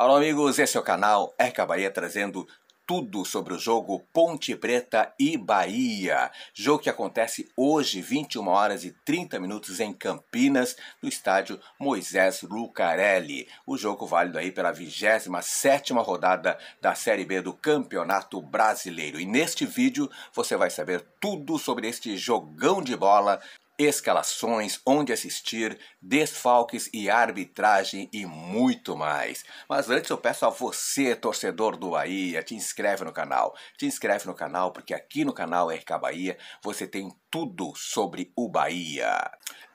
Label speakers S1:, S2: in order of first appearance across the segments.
S1: Alô, amigos, esse é o canal Eca Bahia trazendo tudo sobre o jogo Ponte Preta e Bahia. Jogo que acontece hoje, 21 horas e 30 minutos em Campinas, no estádio Moisés Lucarelli. O jogo válido aí pela 27 rodada da Série B do Campeonato Brasileiro. E neste vídeo você vai saber tudo sobre este jogão de bola escalações, onde assistir, desfalques e arbitragem e muito mais. Mas antes eu peço a você, torcedor do Bahia, te inscreve no canal. Te inscreve no canal porque aqui no canal RK Bahia você tem tudo sobre o Bahia.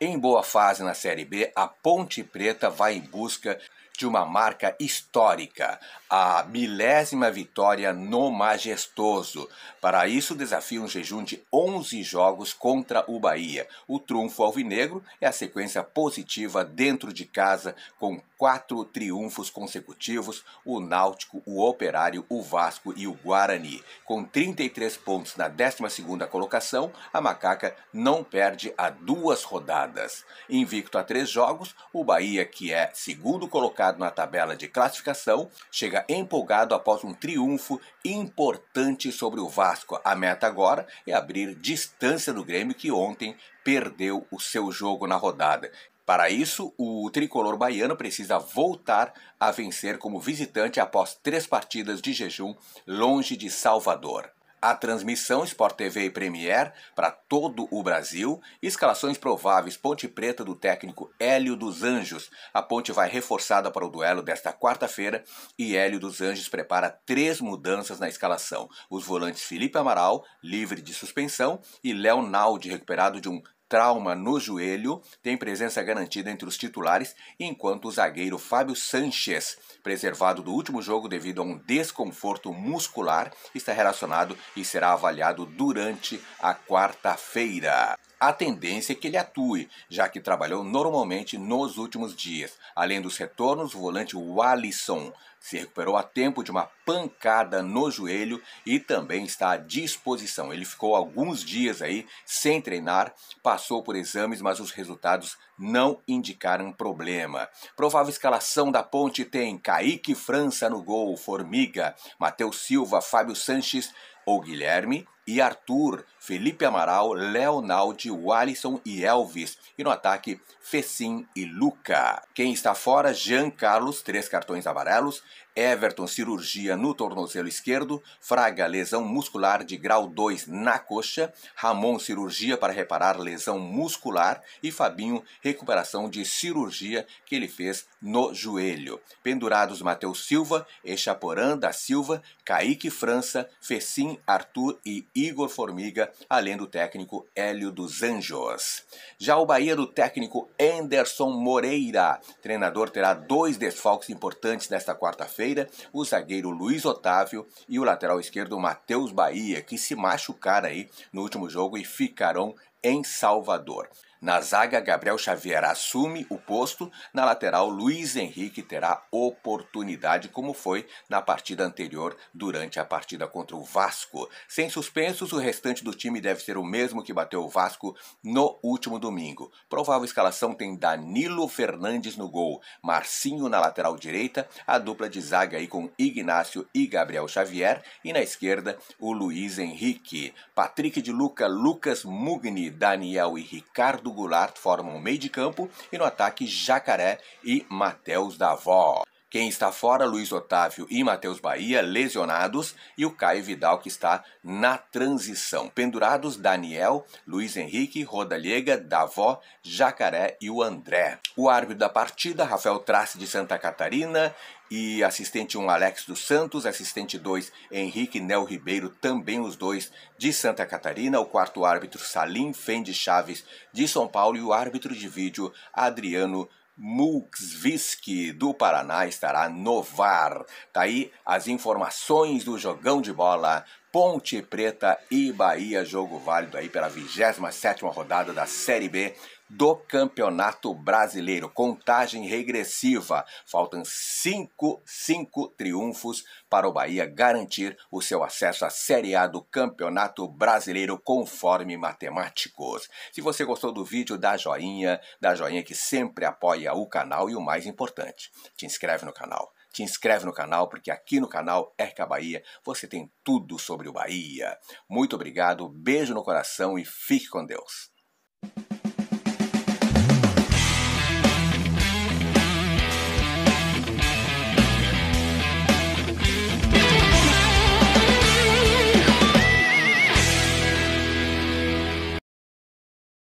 S1: Em boa fase na Série B, a Ponte Preta vai em busca de uma marca histórica a milésima vitória no Majestoso. Para isso, desafia é um jejum de 11 jogos contra o Bahia. O trunfo alvinegro é a sequência positiva dentro de casa, com quatro triunfos consecutivos: o Náutico, o Operário, o Vasco e o Guarani. Com 33 pontos na 12 colocação, a Macaca não perde a duas rodadas. Invicto a três jogos, o Bahia, que é segundo colocado na tabela de classificação, chega empolgado após um triunfo importante sobre o Vasco. A meta agora é abrir distância do Grêmio, que ontem perdeu o seu jogo na rodada. Para isso, o tricolor baiano precisa voltar a vencer como visitante após três partidas de jejum longe de Salvador. A transmissão Sport TV e Premier para todo o Brasil. Escalações prováveis: Ponte Preta do técnico Hélio dos Anjos. A Ponte vai reforçada para o duelo desta quarta-feira e Hélio dos Anjos prepara três mudanças na escalação. Os volantes Felipe Amaral, livre de suspensão, e Léo Naldi, recuperado de um trauma no joelho, tem presença garantida entre os titulares, enquanto o zagueiro Fábio Sanches, preservado do último jogo devido a um desconforto muscular, está relacionado e será avaliado durante a quarta-feira a tendência é que ele atue, já que trabalhou normalmente nos últimos dias. Além dos retornos, o volante Wallison se recuperou a tempo de uma pancada no joelho e também está à disposição. Ele ficou alguns dias aí sem treinar, passou por exames, mas os resultados não indicaram problema. Provável escalação da Ponte tem Kaique França no gol, Formiga, Matheus Silva, Fábio Sanches, ou Guilherme, e Arthur, Felipe Amaral, Leonaldi, Wallison e Elvis. E no ataque, Fecim e Luca. Quem está fora, Jean Carlos, três cartões amarelos, Everton, cirurgia no tornozelo esquerdo. Fraga, lesão muscular de grau 2 na coxa. Ramon, cirurgia para reparar lesão muscular. E Fabinho, recuperação de cirurgia que ele fez no joelho. Pendurados Matheus Silva, Echaporã da Silva, Kaique França, Fecim Arthur e Igor Formiga, além do técnico Hélio dos Anjos. Já o Bahia do técnico Anderson Moreira. Treinador terá dois desfalques importantes nesta quarta-feira o zagueiro Luiz Otávio e o lateral esquerdo Matheus Bahia, que se machucaram aí no último jogo e ficarão em Salvador. Na zaga, Gabriel Xavier assume o posto, na lateral, Luiz Henrique terá oportunidade, como foi na partida anterior, durante a partida contra o Vasco. Sem suspensos, o restante do time deve ser o mesmo que bateu o Vasco no último domingo. Provável escalação tem Danilo Fernandes no gol, Marcinho na lateral direita, a dupla de zaga aí com Ignácio e Gabriel Xavier, e na esquerda, o Luiz Henrique. Patrick de Luca, Lucas Mugni, Daniel e Ricardo Goulart formam o meio de campo e no ataque Jacaré e Matheus Davó. Quem está fora, Luiz Otávio e Matheus Bahia, lesionados, e o Caio Vidal, que está na transição. Pendurados, Daniel, Luiz Henrique, Rodallega, Davó, Jacaré e o André. O árbitro da partida, Rafael Trace de Santa Catarina, e assistente 1 Alex dos Santos, assistente 2 Henrique Nel Ribeiro, também os dois de Santa Catarina, o quarto árbitro Salim Fendi Chaves de São Paulo e o árbitro de vídeo Adriano Muxvisque do Paraná estará no VAR. Tá aí as informações do jogão de bola. Ponte Preta e Bahia, jogo válido aí pela 27 sétima rodada da Série B do Campeonato Brasileiro. Contagem regressiva. Faltam cinco, cinco triunfos para o Bahia garantir o seu acesso à Série A do Campeonato Brasileiro conforme matemáticos. Se você gostou do vídeo, dá joinha, dá joinha que sempre apoia o canal e o mais importante, te inscreve no canal te inscreve no canal, porque aqui no canal é Erca Bahia você tem tudo sobre o Bahia. Muito obrigado, beijo no coração e fique com Deus.